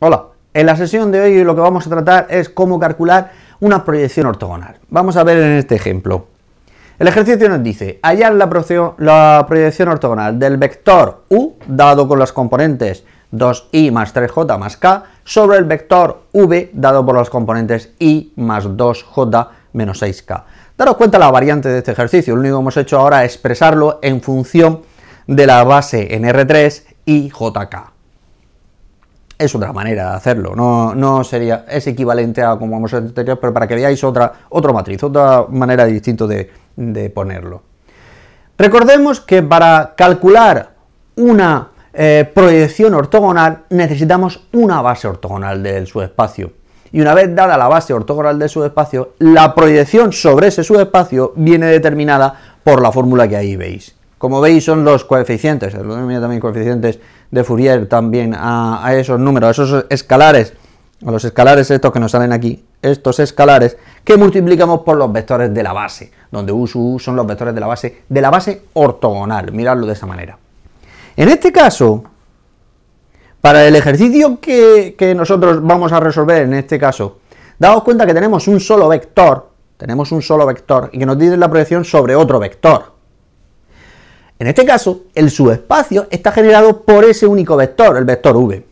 Hola, en la sesión de hoy lo que vamos a tratar es cómo calcular una proyección ortogonal. Vamos a ver en este ejemplo. El ejercicio nos dice, hallar la, proyección, ortogonal del vector u, dado con las componentes 2i más 3j más k, sobre el vector v, dado por las componentes i más 2j menos 6k. Daros cuenta la variante de este ejercicio, lo único que hemos hecho ahora es expresarlo en función de la base en R3 y jk es otra manera de hacerlo, no, sería, es equivalente a como hemos anterior, pero para que veáis otra, otra matriz, otra manera distinta de, ponerlo. Recordemos que para calcular una eh, proyección ortogonal necesitamos una base ortogonal del subespacio. Y una vez dada la base ortogonal del subespacio, la proyección sobre ese subespacio viene determinada por la fórmula que ahí veis. Como veis son los coeficientes, también coeficientes de Fourier también a, esos números, a esos escalares, a los escalares estos que nos salen aquí, estos escalares, que multiplicamos por los vectores de la base, donde U U son los vectores de la base, de la base ortogonal, miradlo de esa manera. En este caso, para el ejercicio que, que nosotros vamos a resolver en este caso, daos cuenta que tenemos un solo vector, tenemos un solo vector, y que nos dice la proyección sobre otro vector. En este caso, el subespacio está generado por ese único vector, el vector v.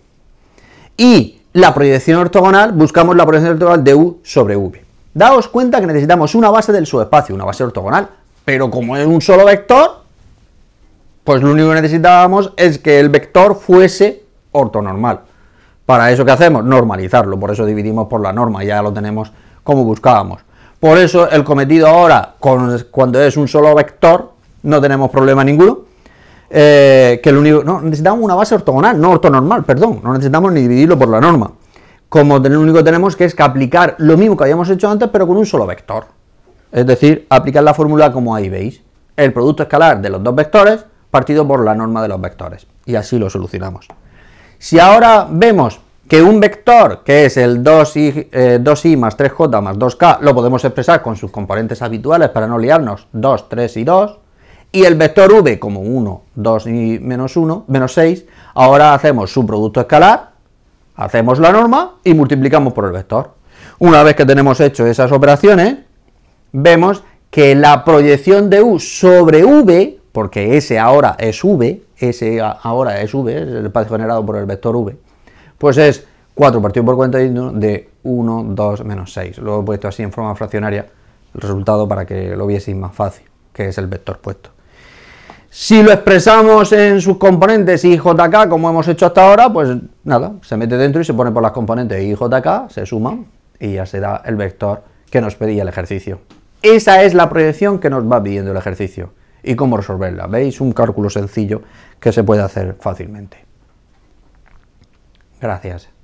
Y la proyección ortogonal, buscamos la proyección ortogonal de u sobre v. Daos cuenta que necesitamos una base del subespacio, una base ortogonal, pero como es un solo vector, pues lo único que necesitábamos es que el vector fuese ortonormal. Para eso ¿qué hacemos, normalizarlo, por eso dividimos por la norma, ya lo tenemos como buscábamos. Por eso el cometido ahora, cuando es un solo vector, no tenemos problema ninguno. Eh, que único, necesitamos una base ortogonal, no ortonormal, perdón, no necesitamos ni dividirlo por la norma. Como lo único que tenemos que es que aplicar lo mismo que habíamos hecho antes, pero con un solo vector. Es decir, aplicar la fórmula como ahí veis, el producto escalar de los dos vectores partido por la norma de los vectores. Y así lo solucionamos. Si ahora vemos que un vector, que es el 2 2i eh, más 3j más 2k, lo podemos expresar con sus componentes habituales para no liarnos, 2, 3 y 2, y el vector v como 1, 2 y menos 1, menos 6, ahora hacemos su producto escalar, hacemos la norma y multiplicamos por el vector. Una vez que tenemos hecho esas operaciones, vemos que la proyección de u sobre v, porque ese ahora es v, ese ahora es v, es el espacio generado por el vector v, pues es 4 partido por 41 de 1, 2, menos 6. Lo he puesto así en forma fraccionaria el resultado para que lo vieseis más fácil, que es el vector puesto. Si lo expresamos en sus componentes IJK, como hemos hecho hasta ahora, pues nada, se mete dentro y se pone por las componentes IJK, se suman y ya se da el vector que nos pedía el ejercicio. Esa es la proyección que nos va pidiendo el ejercicio y cómo resolverla. ¿Veis? Un cálculo sencillo que se puede hacer fácilmente. Gracias.